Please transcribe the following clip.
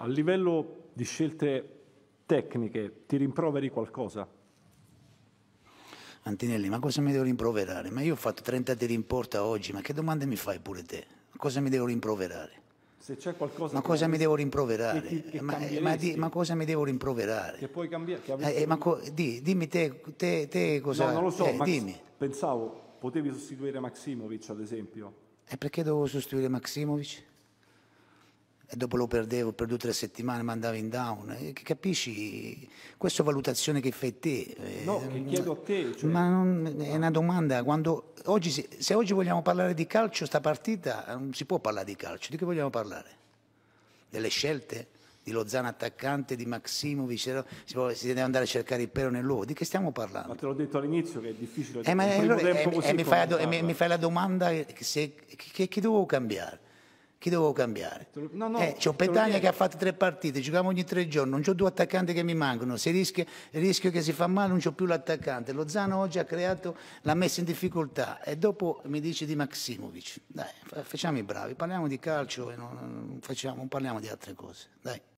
A livello di scelte tecniche, ti rimproveri qualcosa? Antinelli, ma cosa mi devo rimproverare? Ma io ho fatto 30 tiri in porta oggi, ma che domande mi fai pure te? Cosa mi devo rimproverare? Se c'è qualcosa ma cosa mi devo rimproverare? Che, che ma, ma, di, ma, cosa mi devo rimproverare? Che puoi cambiare? Che eh, eh, ma co, di, dimmi te, te, te, cosa... No, non lo so, eh, Max, dimmi. pensavo, potevi sostituire Maximovic ad esempio. E perché dovevo sostituire Maximovic? e dopo lo perdevo, ho perduto tre settimane, ma andavo in down. Capisci? Questa valutazione che fai te. Eh, no, eh, che chiedo a te. Cioè... Ma non, è una domanda. Quando, oggi, se oggi vogliamo parlare di calcio, sta partita non si può parlare di calcio. Di che vogliamo parlare? Delle scelte? Di Lozano attaccante, di Maximovic, si, può, si deve andare a cercare il pelo nell'uovo. Di che stiamo parlando? Ma te l'ho detto all'inizio che è difficile. Eh, ma allora, eh, eh, mi, fai la, eh, mi, fai la domanda che, se, che, che, che dovevo cambiare? Chi dovevo cambiare? No, no, eh, c'ho Petagna che ha fatto tre partite, giochiamo ogni tre giorni, non ho due attaccanti che mi mancano, se rischio, rischio che si fa male non ho più l'attaccante. Lo Zano oggi ha creato, l'ha messa in difficoltà e dopo mi dice di Maximovic. Dai, facciamo i bravi, parliamo di calcio e non, non, facciamo, non parliamo di altre cose. Dai.